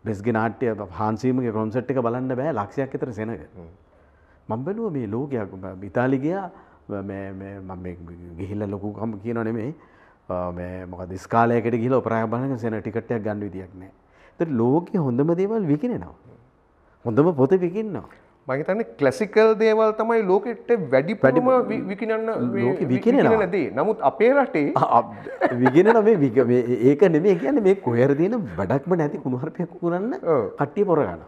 බෙස්ග නාට්‍ය හන්සීම කොන්සට් එක බලන්න බෑ ලක්ෂයක් එතර සෙනක මම්බැලුව මේ ලෝකයක් ඉතාලිගයා ගිහිල්ල ලොකුකම කියනනෙමේ මොක ස්කාලයකට ගිල ප්‍රාබණක සෙන ටිකටයක් ගන්න විදිියක්නෑ ත ලෝක හොඳම දේවල් විකිනෙනවා. හොඳම පොත විකින්නවා. මහිතන කලසිකල් දේවල් තමයි ලෝකෙට වැඩි පැඩිම විකිනන්න විකිනෙන නදී නමුත් අපේ රටේ විගෙන මේ විග ඒක නෙමේ කියන මේ කොහරදින වැඩක්ම නැති කුණුහරපයක් කරන්න කට්ටිය පොරගන්න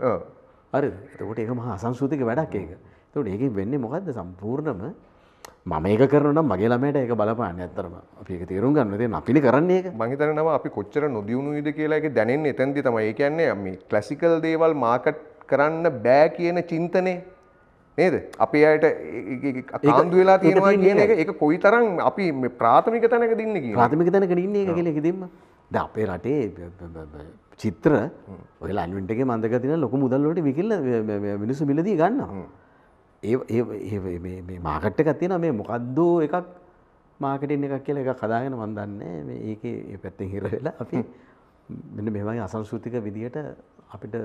අරි තකොට ඒක මහා සංසූතික වැඩක් ඒක තට ඒකින් වෙන්නේ මොකක්ද සම්පූර්ණම මම ඒක කරනට මගේ ළමයට ඒක බලපාන්න ඇත්තරම අපික තේරුම් ගන්න දෙ අපිි කරන්නේ මහිතරනවා අපි කොච්චර නොදියුණු විද කියලාගේ දැනෙන් එතැන්දි තම ඒ කියන්නේ මේ කලසිකල් දේවල් මාකට් කරන්න බෑ කියන චින්තනය නේද අපි අයට ආන්දු වෙලා තියෙනවා කියන එක එක කොයි තරම් අපි ප්‍රාථමික තැනක දෙන්න ප්‍රාථමික තැනක ඉන්නේ එක කියල එකදීම ද අපේ රටේ චිත්‍ර ඔය ලන්වෙන්ටගේ මන්දක තින ලොක මුදල්ලොට විකිල්ල මිනිසු මිලදී ගන්නවා ඒ මාකට් එක තියෙන මේ මොකක්දෝ එකක් මාකටින් එකක් කියලා එක කදාගෙන මන් දන්නේ මේ ඒකේ ඒ පැත්තෙන් හිර වෙලා අපි මෙන්න මේ වගේ අසංස්කෘතික විදියට අපිට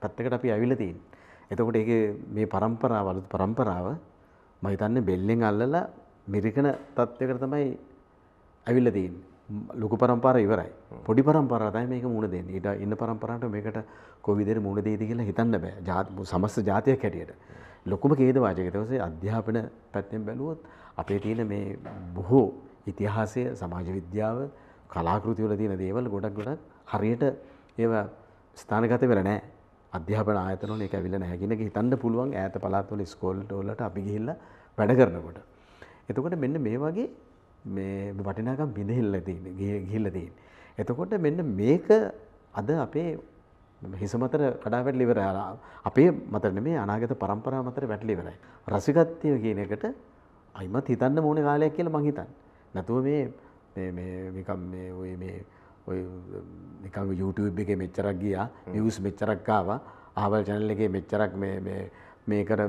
පැත්තකට අපි ඇවිල්ලා තියෙන්නේ. එතකොට ඒකේ මේ પરම්පරාව අලුත් પરම්පරාව මම හිතන්නේ බෙල්ලෙන් අල්ලලා මිරිකන තත්වයකට තමයි ඇවිල්ලා තියෙන්නේ. ලොකු පරම්පර ඉවරයි පොඩි පරම්පරා තමයි මේක මුණ දෙන්නේ ඊට ඉන්න පරම්පරාවට මේකට කොවිදෙර මුණ දෙයිද කියලා හිතන්න බෑ සමස්ත ජාතියක් හැටියට ලොකුම කේදවාචක දවසේ අධ්‍යාපන පැත්තෙන් බැලුවොත් අපේ තියෙන මේ බොහෝ ඉතිහාසය සමාජ විද්‍යාව කලාකෘතිවල තියෙන දේවල් ගොඩක් ගොඩක් හරියට ඒවා ස්ථානගත වෙලා නැහැ. අධ්‍යාපන ආයතන වල ඒක ඇවිල්ලා නැහැ කියන එක හිතන්න පුළුවන් ඈත පළාත්වල ස්කෝල් වලට අපි ගිහිල්ලා වැඩ කරනකොට. එතකොට මෙන්න මේ වගේ මේ වටිනාකම් බිඳහිල්ල තියෙන ගිහිල්ලා තියෙන. එතකොට මෙන්න මේක අද අපේ හිස මතර කඩා වැටලිවර අපේ මතරන මේ අනාගත පරම්පරා මතර වැටලිවරයි. රසිකත්වය කියන එකට අයිමත් හිතන්න මූුණ කාලයක් කියල මහිතන්. නැතුව මේ නිකං YouTube එක මෙච්චරක් ගියා නිවස් මෙච්චරක්කාව ආවල් චැනල්ල එක මෙච්චරක් මේ කර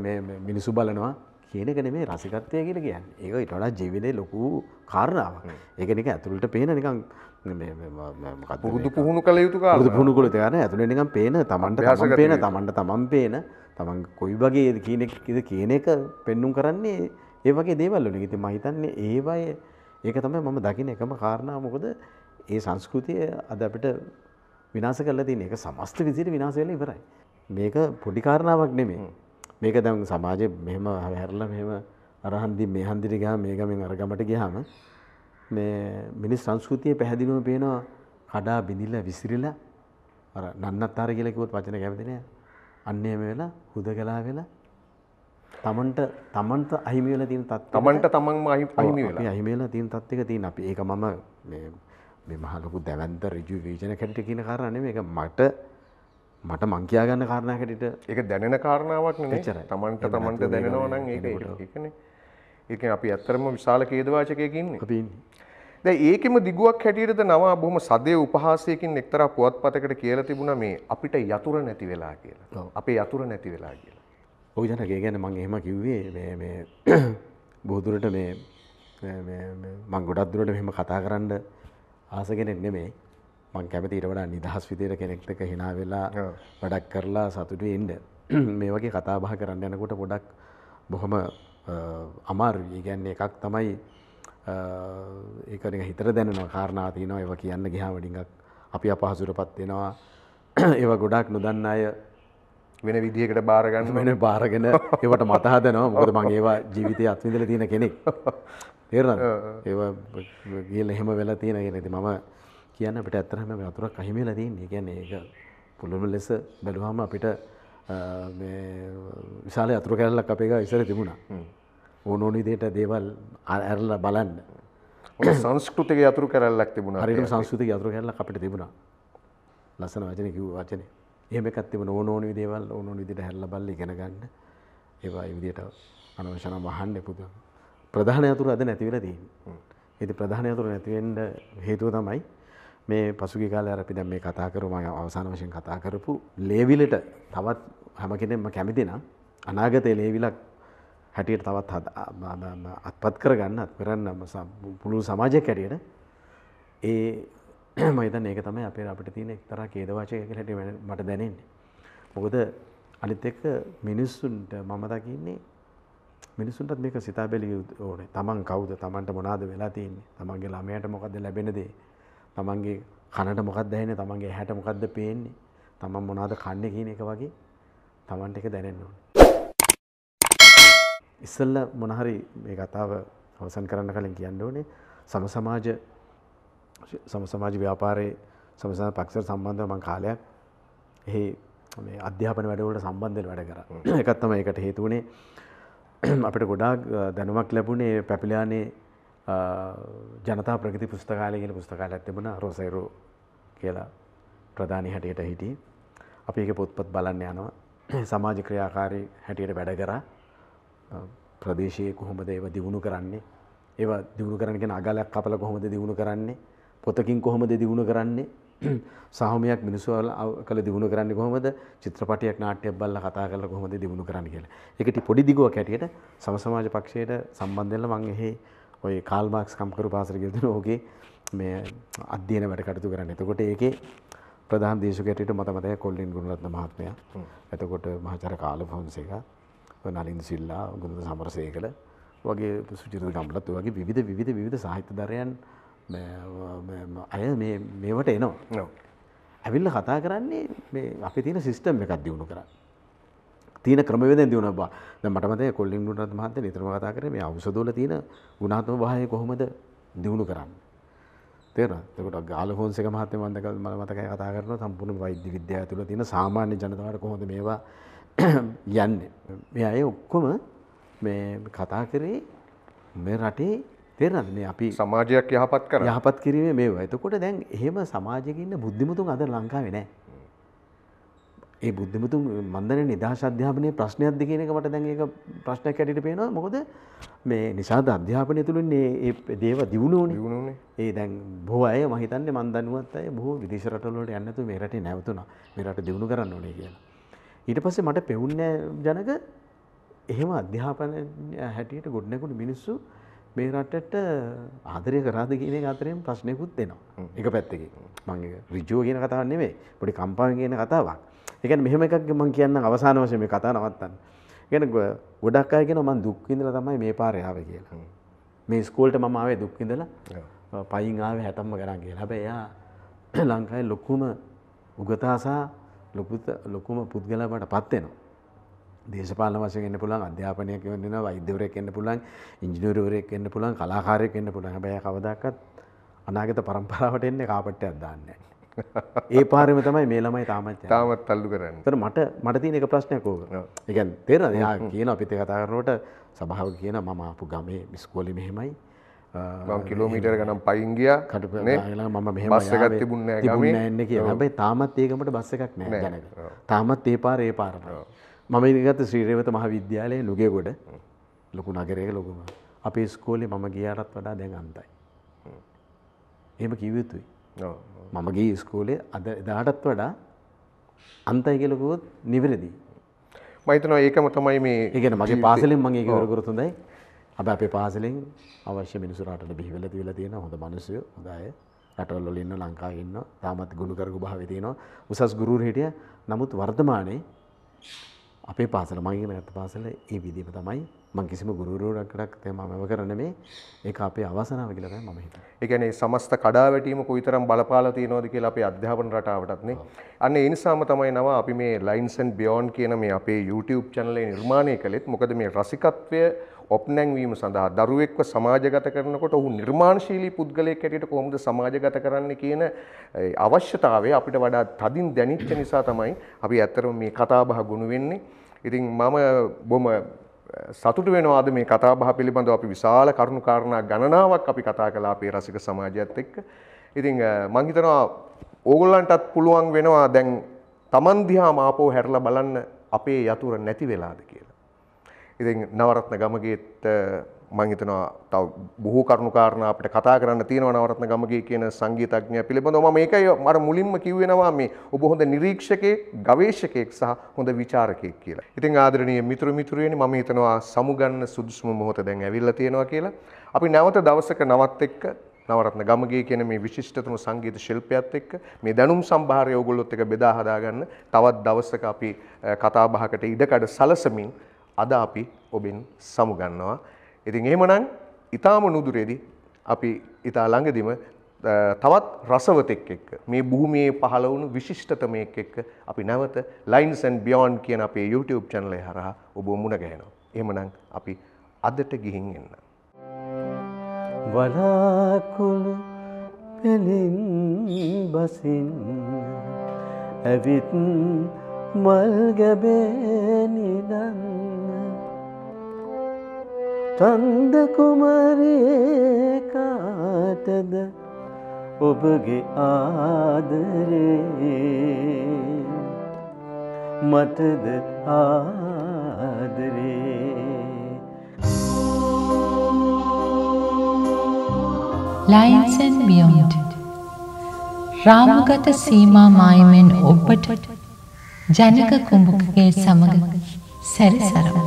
මිනිසු බලනවා කියනකන මේ රසිකත්වය කියල කියන්න ඒක ඉටඩා ජීවිතේ ලොකු කාරණාවක් ඒකනික ඇතුළට පේන නිකං පුරුදු පුහුණු කළ යුතු රුදු පුහුණු කොල යන ඇතුළ නිකම් පේන තමන්ට හස පේන තමන්ට තමන් පේන තමන් කොයි වගේ කියනෙක්ද කියන එක පෙන්නුම් කරන්නේ ඒ වගේ දේවල්ලන ගති මහිතන්නේ ඒවය ඒක තමයි මම දකින එකම කාරණා මොකද ඒ සංස්කෘතිය අද අපිට විනාස කල්ල තින එක සමස්ත විසිට විනාසවෙල ඉවරයි මේක පොඩිකාරණාවක් නෙමේ මේක දැන් සමාජයේ මෙහෙම හැරලා මෙහෙම අරහන්දි මේ හන්දිට ගියාම මේ ගමෙන් අර ගමට ගියාම මේ මිනිස් සංස්කෘතිය පැහැදිලිවම පේනවා කඩා බිඳිලා විසිරිලා අර නන්නත්තර කියලා කිව්වොත් වචන කැමති නෑ. අන්න එහෙම වෙලා හුදකලා වෙලා තමන්ට තමන්ට අහිමි වෙලා තියෙන තත්ත්වය තමන්ට තමන්ම අහිමි වෙලා. අපි අහිමි වෙලා තියෙන තත්ත්වයක තියෙන අපි ඒක මම මේ මේ මහ ලොකු දැවැන්ත ඍජු වේජන කැඩිට කියන කාරණා නෙමෙයි ඒක මට මට මංකයා ගන්න කාරණයකටට එක දැනෙන කාරණාවක් නචර තමන්ට තමන්ට දැනෙනවනන් ඒකන ඒක අපි ඇත්තරම විශාල කේදවාචකයකින්න පින්නේ ඒකම දිගුවක් හැටියටද නවා බොහම සදය උපහාසයකින් එක්තර පුවත් පතකට කියල තිබුණ මේ අපිට යතුර නැති වෙලා කියලා අපේ යතුර නැති වෙලා කියලා ඔය ජනගේ ගැන මං එහෙම කිව්වේ බෝදුරට මේ මං ගොඩක් දුරට මෙහෙම කතා කරන්න ආසගෙනෙන් නෙමේ මං කැමතිට වඩ නිදහස් විදිර කෙනෙක්ටක හිනා වෙලා වැඩක් කරලා සතුටු එන්ඩ මේ වගේ කතා බහ කරන්න යනකොට ගොඩක් බොහොම අමාරුී ගැන්නේ එකක් තමයි ඒකන හිතර දැනන කාරණාතියනවා ඒව කියන්න ගිහා වඩිඟක් අපි අපහසුර පත්වෙනවා ඒව ගොඩක් නොදන්න අය වෙන විදිහකට බාරගන්න වෙන බාරගෙන ඒවට මතහදනවා මොකද මං ඒවා ජීවිතය අත්විඳල තියෙන කෙනෙක් තේරන ඒ ගියල් එහෙම වෙලා තියෙනගෙන ඇති මම කියන්න අපිට ඇත්තරම වතුරක් අහිමේලා තියන්නේ කියන්නේ ඒක පුළුම ලෙස බැලුවම අපිට විශාල අතුර කැල්ලක් අපේක ඉසර තිබුණා ඕන ඕනිදේට දේවල් ඇරල බලන්න සංස්කෘතික යතුරු කරල්ලක් තිබුණ හරිට සංස්කෘතික යතුරු කරල්ලක් අපිට තිබුණා ලස්සන වචන කිව් වචනේ ඒමකත් තිබන ඕන ඕනි දේවල් ඕන විදිට හැල්ල බල්ල ඉගෙන ගන්න ඒවා විදියට අනවශන වහන්න පුද ප්‍රධාන යතුර අද නැතිවල දී ඇති ප්‍රධාන යතුර නැතිවෙන්ට හේතුව තමයි මේ පසුගිය කාලේ අර අපි දැන් මේ කතා කරු මම අවසාන වශයෙන් කතා කරපු ලේවිලට තවත් හැම කෙනෙක්ම කැමති නම් අනාගතයේ ලේවිලක් හැටියට තවත් අත්පත් කරගන්න අත්කරන්න පුළුල් සමාජයක් හැටියට ඒ මයිතන් ඒක තමයි අපේ අපිට තියෙන එක්තරා කේදවාචයක හැටියට මට දැනෙන්නේ. මොකද අනිත් එක මිනිස්සුන්ට මම දකින්නේ මිනිසුන්ටත් මේක සිතා බැලිය ඕනේ තමන් කවුද තමන්ට මොනාද වෙලා තියන්නේ තමන්ගේ ළමයට මොකද ලැබෙනදේ තමන්ගේ කනට මොකක් දැහෙන තමන්ගේ හැට මොකක්ද පේන්නේ තමන් මොනාද කන්න කියන එක වගේ තමන්ට එක දැනෙන්න ඕන. ඉස්සල්ල මොනහරි මේ කතාව අවසන් කරන්න කලින් කියන්න ඕනේ සම සමාජ සම සමාජ ව්‍යාපාරයේ සමසම පක්ෂර සම්බන්ධව මං කාලයක් එහි මේ අධ්‍යාපන වැඩවලට සම්බන්ධයෙන් වැඩ කරා. එකත් තමයි ඒකට හේතු වුණේ අපිට ගොඩාක් දැනුමක් ලැබුණේ පැපිලානේ ජනතා ප්‍රගති පුස්තකාලයගෙන පුස්තකාලයක් තිබුණ රෝසයිරු කියලා ප්‍රධානි හැටියට හිටි අපි එක පොත්පත් බලන්න යනවා සමාජ ක්‍රියාකාරී හැටියට වැඩ කර ප්‍රදේශයේ කොහොමද ඒව දියුණු කරන්නේ ඒ දියුණු කරගෙන අගලයක් කපල කොහොමද දියුණු කරන්නේ පොතකින් කොහොමද දියුණු කරන්නේ සහමයක් මිනිස්සුවල කළ දියුණු කරන්න කොහොමද චිත්‍රපටයක් නාට්‍යයක් බල්ල කතා කරලා කොහොමද දියුණු කරන්න කියලා. ඒකට පොඩි දිගුවක් හැටියට සම සමාජ පක්ෂයට සම්බන්ධ වෙලා මම එහේ ඔය කාල්මාක්ස් කම්කරු පාසර ගෙදන ඕගේ මේ අධ්‍යයන වැඩකටතු කරන්න එතකොට ඒකේ ප්‍රධාන දේශකයටට මතමතය කොල්ලින් ගුණරත්න මහත්මය එතකොට මහචර කාල පොන්සේක නලින් සිල්ලා ගුණද සමරසය කළ වගේ සුචිර ගම්ලත් වගේ විධ විධ විධ සාහිත්‍යධරයන් අය මේවට එනවා ඇවිල්ල කතා කරන්නේ අපි තියෙන සිිස්ටම් එකක් දියුණු කරන්න තියන ක්‍රමවෙදෙන් දියුණ බා මට මතේ කොල්ලින් ගුණත් මහත නිතරම කතා කර මේ අවසදෝල තියෙන ගුණාත්ම භාය කොහොමද දියුණු කරන්න. තේරනකොට ගාල හෝන්සේ මහතේ මන්දක ම මතක කතා කරන සම්පූර්ණ වෛද්‍ය විද්‍යා තුළ තියෙන සාමාන්‍ය ජනතාවට කොහොද මේවා යන්න. මේ අය ඔක්කොම මේ කතා කරේ මේ රටේ තේරනද මේ අපි සමාජයක් යහපත් කර යහපත් කිරීම මේ එතකොට දැන් එහෙම සමාජකින්න බුද්ධිමුතුන් අද ලංකාවේ නෑ ඒ බුද්ධිමතුන් මන්දන නිදහස් අධ්‍යාපනය ප්‍රශ්නයක් දෙ කියනක මට දැන් ඒක ප්‍රශ්නයක් ඇටිට පේනවා මොකද මේ නිසාද අධ්‍යාපනය තුළින් ඒ දේව දියුණුවනේ දියුණුවනේ ඒ දැන් බොහෝ අය මම හිතන්නේ මන් දනුවත් අය බොහෝ විදේශ රටවල වලට යන්න නැතුව මේ රටේ නැවතුණා මේ රට දියුණු කරන්න ඕනේ කියලා ඊට පස්සේ මට පෙවුන්නේ ජනක එහෙම අධ්‍යාපන හැටියට ගොඩනැගුණු මිනිස්සු මේ රටට ආදරය කරාද කියන එක අතරෙන් ප්‍රශ්නයකුත් දෙනවා. එක පැත්තකින්. මම ඒක ඍජුව කියන කතාවක් නෙමෙයි. පොඩි කම්පාවෙන් කියන කතාවක්. එකන මෙහම එකක් මං කියන්න අවසාන වශය මේ කතා නවත්තන්න ගැන ගොඩක් අයගෙන මන් දුක්කිඉදල තමයි මේ පාරයාව කියලා මේ ස්කෝල්ට මමාවේ දුක්කිදල පයිංආාව හැතම්ම කරන්ගේ හැබැයා ලංකායි ලොක්කුම උගතාසා ලොකුත ලොකුම පුද්ගලබට පත්වෙනවා දේශපාල වශයෙන් පුළන් අධ්‍යාපනයක් වන්න වෛද්‍යවරයක් එන්න පුළන් ඉංජිනරවරයක් එන්න පුළන් කලාකාරයක් එන්න පුළන් බැය කවදක්ත් අනාගත පරම්පරාවට එන්නේ කාපට්ටයක් දාන්නේ. ඒ පාරම තමයි මේ ළමයි තාමත් තාමත් තල්ලු කරන්න තර මට මට තියෙන එක ප්‍රශ්නයක් ඕක එකන් තේර යා කියන අපිත කතා කරනට සභාව කියන මම අපපු ගමේ මිස්කෝලි මෙහෙමයි කිලෝමීට ගනම් පයින්ගිය කට මම මෙහමස්සගත් තිබුණ ගමන්න කිය හැබයි තාමත් ඒකමට බස්ස එකක් නෑ ගැනක තාමත් ඒ පාර ඒ පාරම මම ඉගත ශ්‍රීරේවත මහ විද්‍යාලය නුගෙගොඩ ලොකු නගරය ලොකුම අපේ ස්කෝලේ මම ගියාරත් වඩා දැන් අන්තයි. එහෙම කිවයුතුයි. මම ගිය ඉස්කෝලේ අද එදාටත් වඩා අන්තයි කියලකුවොත් නිවැරදි. මහිතනවා ඒකම තමයි මේ ඒගෙන මගේ පාසලින් මගේ ඒකවරකරතුන්දයි අප අපේ පාසලින් අවශ්‍ය මිනිසුරට බිහිවෙල වෙල තියෙන හොඳ මනුසය හොදය රටවල්ලොලඉන්න ලංකාගන්න තාමත් ගුණුකරගු භාවිතියනවා උසස් ගුරු හිටිය නමුත් වර්ධමානයේ අපේ පාසල මංගෙන ඇත පාසල ඒ විදිීම තමයි මං කිසිම ගුරුරුවරක්ටක් තේ මම කරන මේ ඒක අපේ අවසනාව කියලා තමයි මම හිතන්නේ. ඒ කියන්නේ සමස්ත කඩාවැටීම කොයිතරම් බලපාලා තියෙනවද කියලා අපේ අධ්‍යාපන රටාවටත් නේ. අන්න ඒ නිසාම තමයි නම අපි මේ Lines and Beyond කියන මේ අපේ YouTube channel එක නිර්මාණය කළෙත් මොකද මේ රසිකත්වය ඔප්නැංවීම සඳහා දරුවෙක්ව සමාජගත කරනකොට ඔහු නිර්මාණශීලී පුද්ගලයෙක් හැටියට කොහොමද සමාජගත කරන්නේ කියන අවශ්‍යතාවය අපිට වඩා තදින් දැනෙච්ච නිසා තමයි අපි ඇත්තටම මේ කතාබහ ගොනු වෙන්නේ. ඉතින් මම බොම සතුට වෙනවාද මේ කතාබහ පිළිබඳව අපි විශාල කරුණු කාරණා ගණනාවක් අපි කතා කළා අපේ රසික සමාජයත් එක්ක. ඉතින් මං හිතනවා ඕගොල්ලන්ටත් පුළුවන් වෙනවා දැන් Taman දිහා මාපෝ හැරලා බලන්න අපේ යතුරු නැති වෙලාද කියලා. ඉතින් නවරත්න ගමගේත් මං හිතනවා තව බොහෝ කරුණු කාරණා අපිට කතා කරන්න තියෙනවා නවරත්න ගමගේ කියන සංගීතඥය පිළිබඳව මම මේකයි මර මුලින්ම කිව්වෙනවා මේ ඔබ හොඳ නිරීක්ෂකයෙක් ගවේෂකයෙක් සහ හොඳ විචාරකයෙක් කියලා. ඉතින් ආදරණීය මිතුරු මිතුරියනි මම හිතනවා සමුගන්න සුදුසුම මොහොත දැන් ඇවිල්ලා තියෙනවා කියලා. අපි නැවත දවසක නවත් එක්ක නවරත්න ගමගේ කියන මේ විශිෂ්ටතම සංගීත ශිල්පියත් එක්ක මේ දැනුම් සම්භාරය ඔයගොල්ලොත් එක්ක බෙදා හදාගන්න තවත් දවසක අපි කතා බහකට ඉඩකඩ සලසමින් අද අපි ඔබෙන් සමුගන්නවා ඉතින් එහෙමනම් ඉතාම නුදුරේදී අපි ඉතා ළඟදිම තවත් රසවතෙක් එක්ක මේ භූමියේ පහළ වුණු විශිෂ්ටතමයෙක් එක්ක අපි නැවත ලයින්ස් ඇන් බියොන්ඩ් කියන අපේ YouTube channel එක හරහා ඔබ මුණ ගැහෙනවා. එහෙමනම් අපි අදට ගිහින් එන්න. වලාකුළු පෙලින් බසින් ඇවිත් මල් ගැබේ තන්ද කුමරේ කාටද ඔබගේ ආදරේ මටද ආදරේ ලයින්සන් බියොන්ට රාමගත සීමා මායමෙන් ඔබට ජනක කුඹුකගේ සමග සැරිසරමු